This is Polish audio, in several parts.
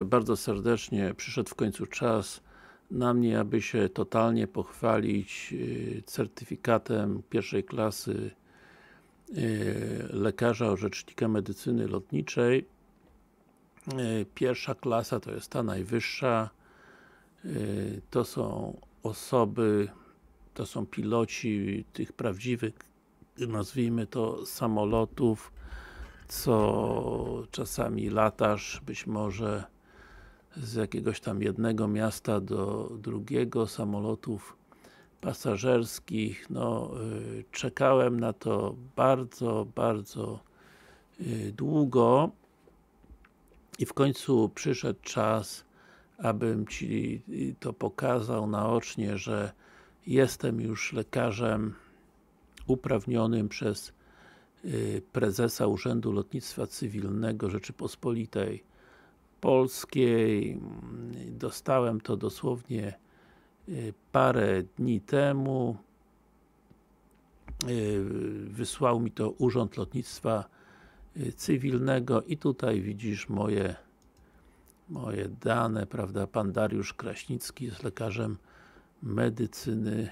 bardzo serdecznie. Przyszedł w końcu czas na mnie, aby się totalnie pochwalić y, certyfikatem pierwszej klasy y, lekarza orzecznika medycyny lotniczej. Y, pierwsza klasa to jest ta najwyższa. To są osoby, to są piloci tych prawdziwych, nazwijmy to, samolotów, co czasami latasz, być może z jakiegoś tam jednego miasta do drugiego, samolotów pasażerskich. No, y, czekałem na to bardzo, bardzo y, długo i w końcu przyszedł czas, abym Ci y, to pokazał naocznie, że jestem już lekarzem uprawnionym przez prezesa Urzędu Lotnictwa Cywilnego Rzeczypospolitej Polskiej. Dostałem to dosłownie y, parę dni temu. Y, wysłał mi to Urząd Lotnictwa y, Cywilnego i tutaj widzisz moje moje dane, prawda? Pan Dariusz Kraśnicki jest lekarzem medycyny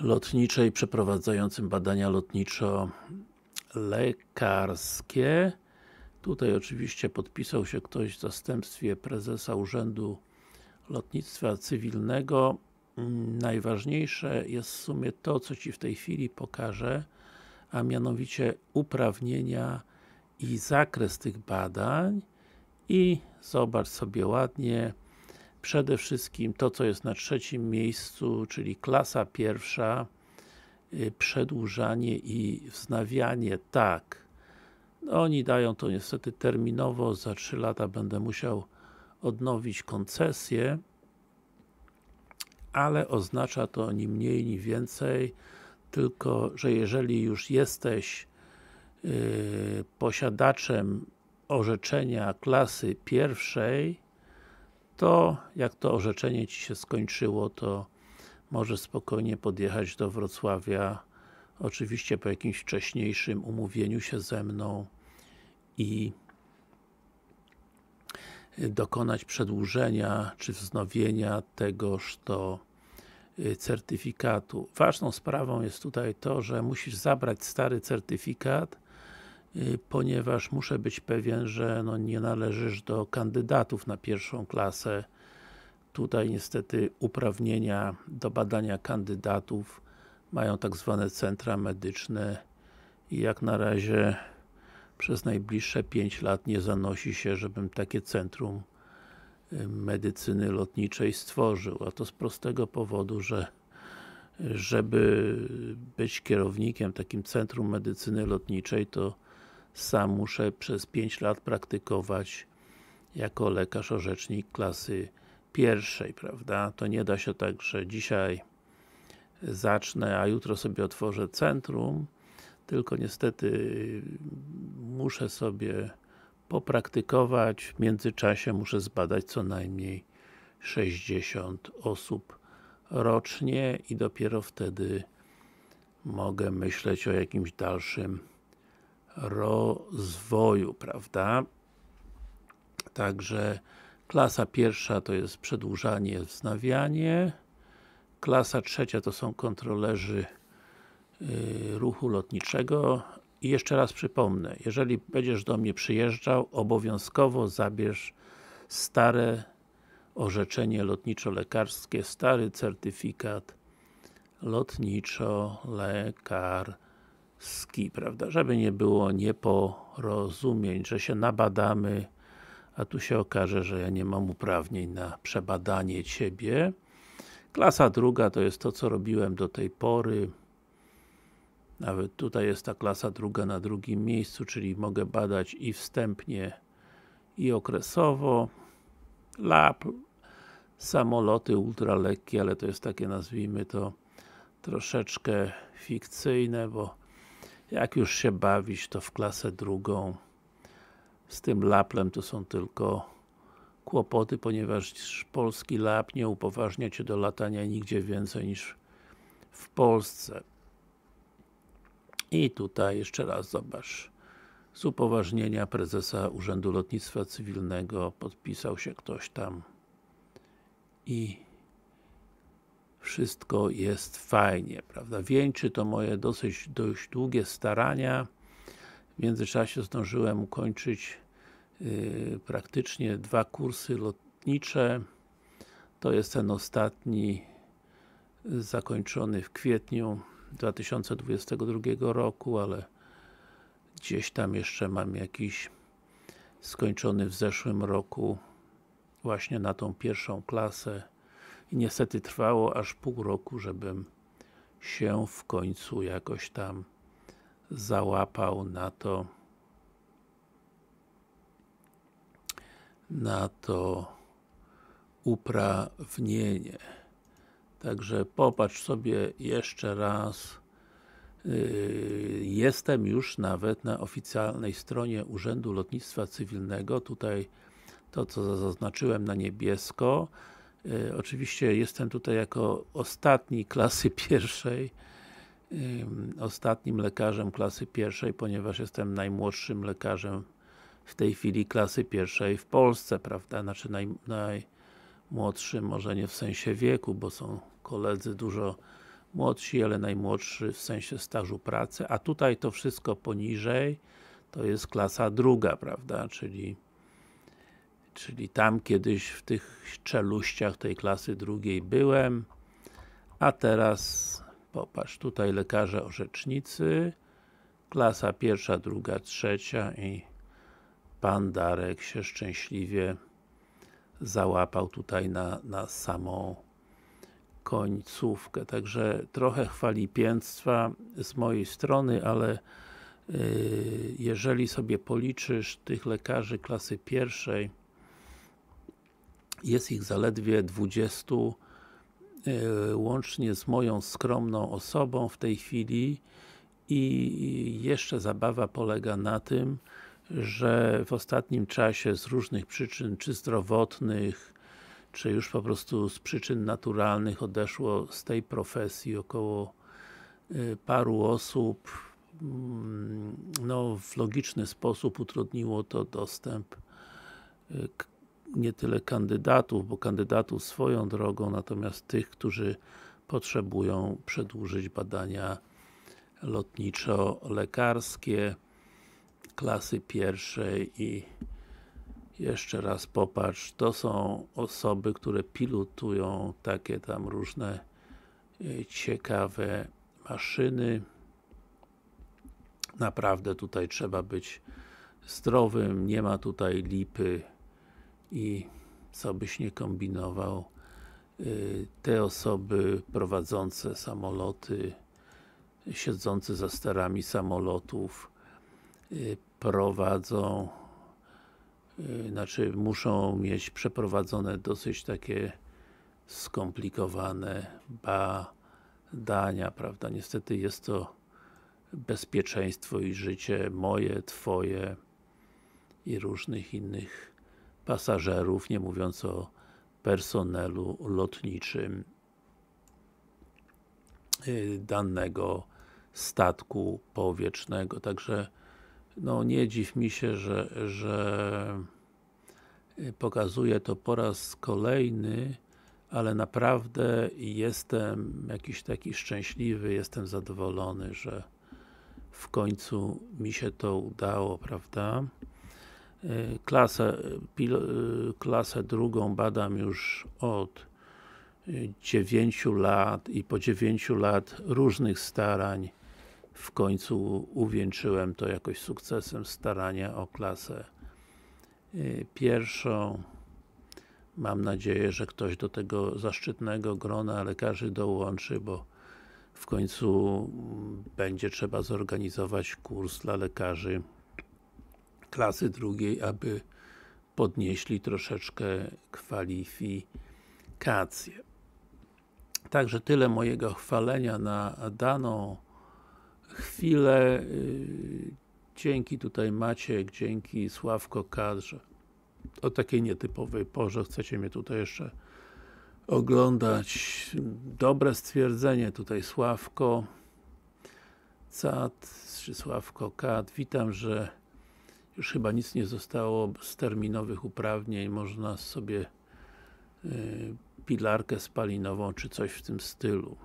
lotniczej, przeprowadzającym badania lotniczo-lekarskie. Tutaj oczywiście podpisał się ktoś w zastępstwie prezesa Urzędu Lotnictwa Cywilnego. Mm, najważniejsze jest w sumie to, co Ci w tej chwili pokażę, a mianowicie uprawnienia i zakres tych badań i zobacz sobie ładnie przede wszystkim to, co jest na trzecim miejscu, czyli klasa pierwsza, y, przedłużanie i wznawianie, tak. Oni dają to niestety terminowo, za 3 lata będę musiał odnowić koncesję, ale oznacza to ni mniej, ni więcej, tylko, że jeżeli już jesteś yy, posiadaczem orzeczenia klasy pierwszej, to jak to orzeczenie Ci się skończyło, to możesz spokojnie podjechać do Wrocławia oczywiście po jakimś wcześniejszym umówieniu się ze mną i dokonać przedłużenia czy wznowienia tegoż to y, certyfikatu. Ważną sprawą jest tutaj to, że musisz zabrać stary certyfikat, y, ponieważ muszę być pewien, że no nie należysz do kandydatów na pierwszą klasę. Tutaj niestety uprawnienia do badania kandydatów mają tak zwane centra medyczne i jak na razie przez najbliższe 5 lat nie zanosi się, żebym takie centrum y, medycyny lotniczej stworzył. A to z prostego powodu, że żeby być kierownikiem takim centrum medycyny lotniczej, to sam muszę przez 5 lat praktykować jako lekarz orzecznik klasy pierwszej, prawda? To nie da się tak, że dzisiaj zacznę, a jutro sobie otworzę centrum, tylko niestety muszę sobie popraktykować, w międzyczasie muszę zbadać co najmniej 60 osób rocznie i dopiero wtedy mogę myśleć o jakimś dalszym rozwoju, prawda? Także klasa pierwsza to jest przedłużanie, wznawianie, Klasa trzecia to są kontrolerzy y, ruchu lotniczego i jeszcze raz przypomnę, jeżeli będziesz do mnie przyjeżdżał, obowiązkowo zabierz stare orzeczenie lotniczo-lekarskie, stary certyfikat lotniczo-lekarski, prawda? Żeby nie było nieporozumień, że się nabadamy, a tu się okaże, że ja nie mam uprawnień na przebadanie Ciebie. Klasa druga to jest to, co robiłem do tej pory. Nawet tutaj jest ta klasa druga na drugim miejscu, czyli mogę badać i wstępnie, i okresowo. Lab, samoloty ultralekkie, ale to jest takie, nazwijmy to, troszeczkę fikcyjne, bo jak już się bawić, to w klasę drugą z tym laplem to są tylko kłopoty, ponieważ polski lap nie upoważnia Cię do latania nigdzie więcej niż w Polsce. I tutaj jeszcze raz zobacz. Z upoważnienia prezesa Urzędu Lotnictwa Cywilnego podpisał się ktoś tam i wszystko jest fajnie, prawda? Wieńczy to moje dosyć dość długie starania. W międzyczasie zdążyłem ukończyć Y, praktycznie dwa kursy lotnicze. To jest ten ostatni y, zakończony w kwietniu 2022 roku, ale gdzieś tam jeszcze mam jakiś skończony w zeszłym roku właśnie na tą pierwszą klasę i niestety trwało aż pół roku, żebym się w końcu jakoś tam załapał na to na to uprawnienie. Także popatrz sobie jeszcze raz. Yy, jestem już nawet na oficjalnej stronie Urzędu Lotnictwa Cywilnego. Tutaj to, co zaznaczyłem na niebiesko. Yy, oczywiście jestem tutaj jako ostatni klasy pierwszej, yy, ostatnim lekarzem klasy pierwszej, ponieważ jestem najmłodszym lekarzem w tej chwili klasy pierwszej w Polsce, prawda? Znaczy naj, najmłodszy, może nie w sensie wieku, bo są koledzy dużo młodsi, ale najmłodszy w sensie stażu pracy, a tutaj to wszystko poniżej to jest klasa druga, prawda? Czyli czyli tam kiedyś w tych czeluściach tej klasy drugiej byłem, a teraz popatrz, tutaj lekarze orzecznicy, klasa pierwsza, druga, trzecia i Pan Darek się szczęśliwie załapał tutaj na, na samą końcówkę. Także trochę chwalipięctwa z mojej strony, ale y, jeżeli sobie policzysz tych lekarzy klasy pierwszej, jest ich zaledwie 20 y, łącznie z moją skromną osobą w tej chwili i jeszcze zabawa polega na tym, że w ostatnim czasie z różnych przyczyn, czy zdrowotnych, czy już po prostu z przyczyn naturalnych odeszło z tej profesji około y, paru osób mm, no, w logiczny sposób utrudniło to dostęp y, nie tyle kandydatów, bo kandydatów swoją drogą, natomiast tych, którzy potrzebują przedłużyć badania lotniczo-lekarskie klasy pierwszej i jeszcze raz popatrz, to są osoby, które pilotują takie tam różne e, ciekawe maszyny. Naprawdę tutaj trzeba być zdrowym, nie ma tutaj lipy i co byś nie kombinował. E, te osoby prowadzące samoloty, siedzące za sterami samolotów, e, prowadzą y, znaczy muszą mieć przeprowadzone dosyć takie skomplikowane badania, prawda? Niestety jest to bezpieczeństwo i życie moje, twoje i różnych innych pasażerów, nie mówiąc o personelu lotniczym y, danego statku powietrznego. Także no nie dziw mi się, że, że y, pokazuję to po raz kolejny, ale naprawdę jestem jakiś taki szczęśliwy, jestem zadowolony, że w końcu mi się to udało, prawda? Y, klasę, y, klasę drugą badam już od 9 lat i po 9 lat różnych starań w końcu uwieńczyłem to jakoś sukcesem starania o klasę y, pierwszą. Mam nadzieję, że ktoś do tego zaszczytnego grona lekarzy dołączy, bo w końcu mm, będzie trzeba zorganizować kurs dla lekarzy klasy drugiej, aby podnieśli troszeczkę kwalifikacje. Także tyle mojego chwalenia na daną chwilę. Y, dzięki tutaj Maciek, dzięki Sławko Kadrze. O takiej nietypowej porze chcecie mnie tutaj jeszcze oglądać. Dobre stwierdzenie tutaj Sławko. Cat, czy Sławko Kat. Witam, że już chyba nic nie zostało z terminowych uprawnień. Można sobie y, pilarkę spalinową, czy coś w tym stylu.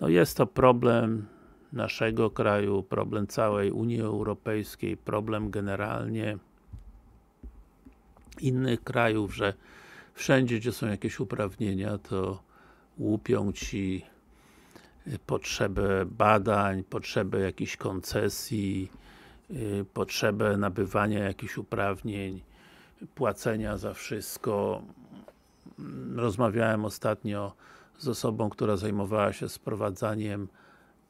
No jest to problem, naszego kraju, problem całej Unii Europejskiej, problem generalnie innych krajów, że wszędzie, gdzie są jakieś uprawnienia, to łupią ci y, potrzebę badań, potrzebę jakichś koncesji, y, potrzebę nabywania jakichś uprawnień, płacenia za wszystko. Mm, rozmawiałem ostatnio z osobą, która zajmowała się sprowadzaniem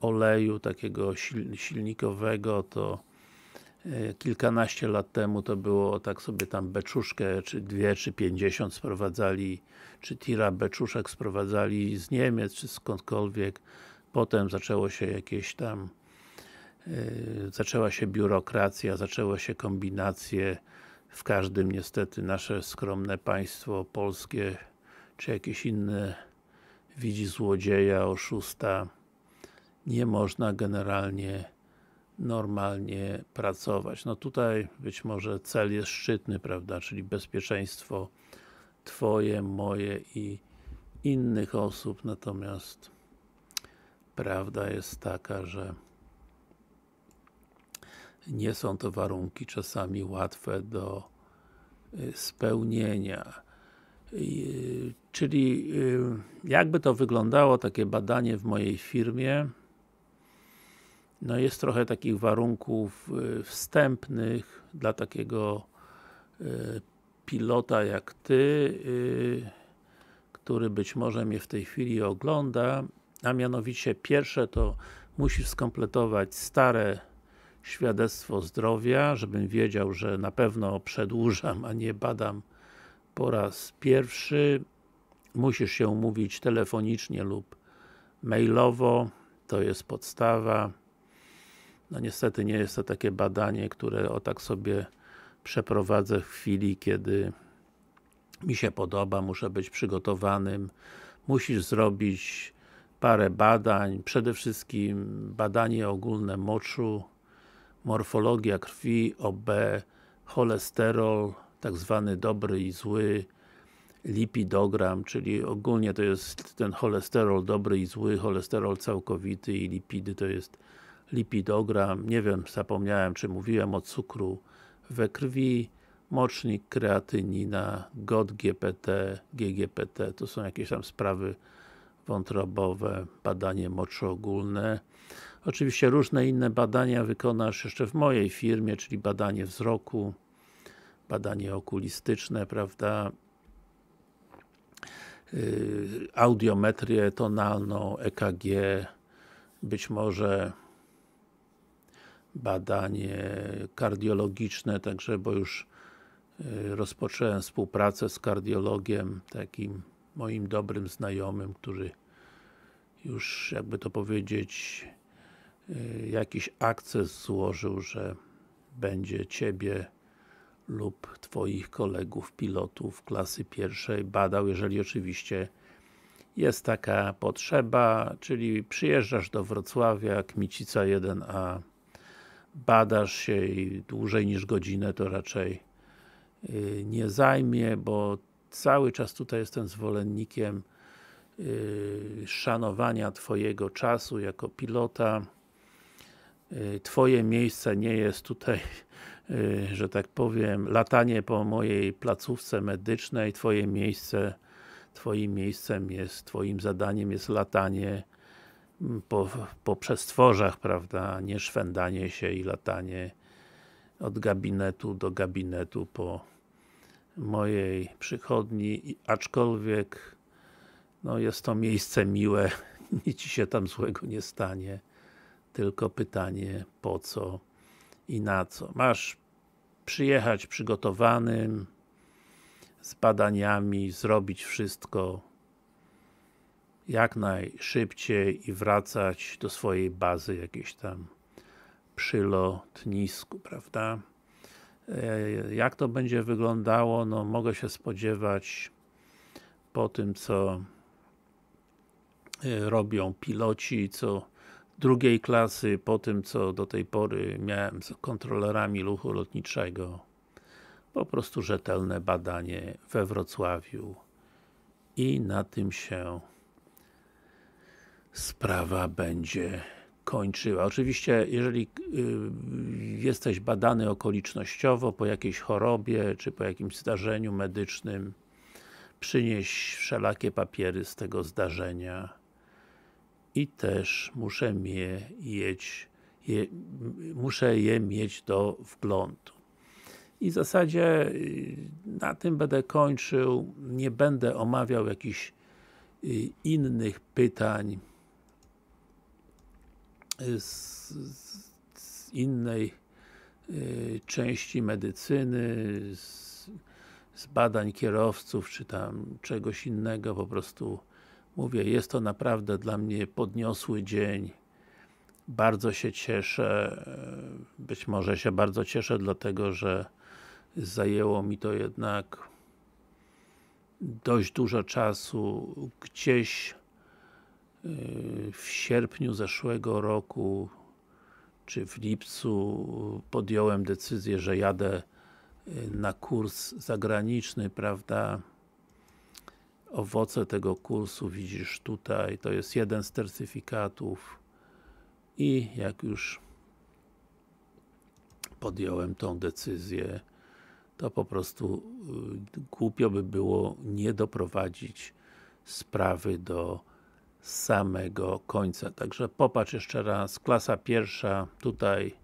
oleju takiego silnikowego, to e, kilkanaście lat temu to było, tak sobie tam beczuszkę, czy dwie, czy pięćdziesiąt sprowadzali, czy tira beczuszek sprowadzali z Niemiec, czy skądkolwiek. Potem zaczęło się jakieś tam e, zaczęła się biurokracja, zaczęło się kombinacje w każdym niestety nasze skromne państwo polskie czy jakieś inne widzi złodzieja, oszusta nie można generalnie normalnie pracować. No tutaj być może cel jest szczytny, prawda, czyli bezpieczeństwo twoje, moje i innych osób, natomiast prawda jest taka, że nie są to warunki czasami łatwe do y, spełnienia. Y, czyli y, jakby to wyglądało, takie badanie w mojej firmie, no jest trochę takich warunków y, wstępnych dla takiego y, pilota jak Ty, y, który być może mnie w tej chwili ogląda, a mianowicie pierwsze to musisz skompletować stare świadectwo zdrowia, żebym wiedział, że na pewno przedłużam, a nie badam po raz pierwszy. Musisz się umówić telefonicznie lub mailowo, to jest podstawa. No niestety nie jest to takie badanie, które o tak sobie przeprowadzę w chwili, kiedy mi się podoba, muszę być przygotowanym. Musisz zrobić parę badań, przede wszystkim badanie ogólne moczu, morfologia krwi, OB, cholesterol, tak zwany dobry i zły, lipidogram, czyli ogólnie to jest ten cholesterol dobry i zły, cholesterol całkowity i lipidy to jest lipidogram, nie wiem, zapomniałem czy mówiłem o cukru we krwi, mocznik, kreatynina, GOT, GPT, GGPT, to są jakieś tam sprawy wątrobowe, badanie moczu ogólne. Oczywiście różne inne badania wykonasz jeszcze w mojej firmie, czyli badanie wzroku, badanie okulistyczne, prawda, yy, audiometrię tonalną, EKG, być może badanie kardiologiczne, także bo już y, rozpocząłem współpracę z kardiologiem, takim moim dobrym znajomym, który już jakby to powiedzieć y, jakiś akces złożył, że będzie Ciebie lub Twoich kolegów pilotów klasy pierwszej badał, jeżeli oczywiście jest taka potrzeba, czyli przyjeżdżasz do Wrocławia, Kmicica 1A badasz się i dłużej niż godzinę to raczej y, nie zajmie, bo cały czas tutaj jestem zwolennikiem y, szanowania Twojego czasu jako pilota. Y, twoje miejsce nie jest tutaj, że tak powiem, latanie po mojej placówce medycznej. Twoje miejsce, Twoim miejscem jest, Twoim zadaniem jest latanie po, po przestworzach, prawda, nie szwendanie się i latanie od gabinetu do gabinetu po mojej przychodni, aczkolwiek no jest to miejsce miłe, nic się tam złego nie stanie, tylko pytanie po co i na co. Masz przyjechać przygotowanym, z badaniami, zrobić wszystko jak najszybciej i wracać do swojej bazy jakieś tam przy lotnisku, prawda? E, jak to będzie wyglądało? No, mogę się spodziewać po tym, co e, robią piloci, co drugiej klasy, po tym, co do tej pory miałem z kontrolerami ruchu lotniczego. Po prostu rzetelne badanie we Wrocławiu i na tym się sprawa będzie kończyła. Oczywiście, jeżeli y, jesteś badany okolicznościowo po jakiejś chorobie, czy po jakimś zdarzeniu medycznym, przynieś wszelakie papiery z tego zdarzenia i też muszę, je, je, muszę je mieć do wglądu. I w zasadzie y, na tym będę kończył. Nie będę omawiał jakichś y, innych pytań z, z innej y, części medycyny, z, z, badań kierowców, czy tam czegoś innego, po prostu mówię, jest to naprawdę dla mnie podniosły dzień. Bardzo się cieszę, e, być może się bardzo cieszę, dlatego, że zajęło mi to jednak dość dużo czasu. Gdzieś Y, w sierpniu zeszłego roku czy w lipcu podjąłem decyzję, że jadę y, na kurs zagraniczny, prawda? Owoce tego kursu widzisz tutaj, to jest jeden z certyfikatów i jak już podjąłem tą decyzję, to po prostu y, głupio by było nie doprowadzić sprawy do samego końca. Także popatrz jeszcze raz, klasa pierwsza, tutaj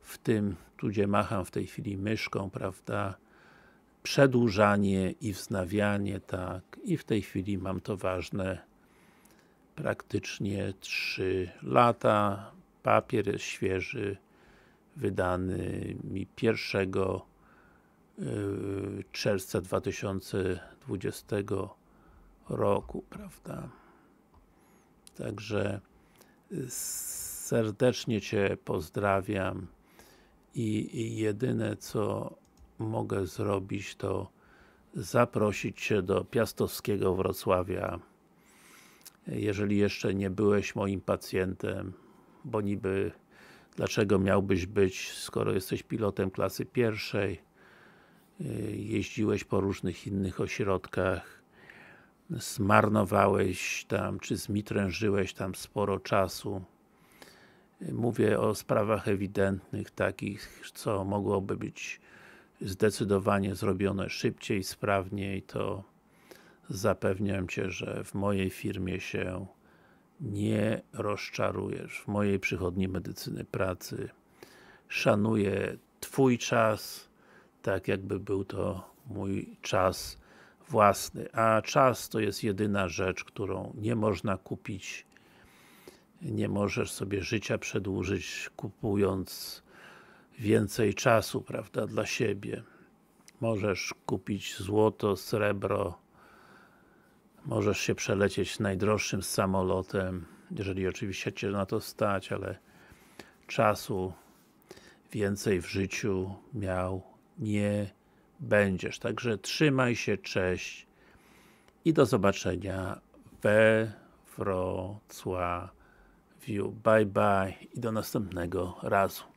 w tym, tu gdzie macham w tej chwili myszką, prawda, przedłużanie i wznawianie, tak, i w tej chwili mam to ważne praktycznie 3 lata. Papier jest świeży, wydany mi 1 e, czerwca 2020 roku, prawda. Także y, serdecznie Cię pozdrawiam i, i jedyne co mogę zrobić to zaprosić Cię do Piastowskiego Wrocławia jeżeli jeszcze nie byłeś moim pacjentem, bo niby dlaczego miałbyś być, skoro jesteś pilotem klasy pierwszej, y, jeździłeś po różnych innych ośrodkach, zmarnowałeś tam, czy zmitrężyłeś tam sporo czasu. Mówię o sprawach ewidentnych, takich, co mogłoby być zdecydowanie zrobione szybciej, sprawniej, to zapewniam Cię, że w mojej firmie się nie rozczarujesz. W mojej przychodni medycyny pracy szanuję Twój czas, tak jakby był to mój czas własny, a czas to jest jedyna rzecz, którą nie można kupić. Nie możesz sobie życia przedłużyć kupując więcej czasu, prawda, dla siebie. Możesz kupić złoto, srebro, możesz się przelecieć najdroższym samolotem, jeżeli oczywiście Cię na to stać, ale czasu więcej w życiu miał nie będziesz. Także trzymaj się, cześć i do zobaczenia we Wrocławiu. Bye bye i do następnego razu.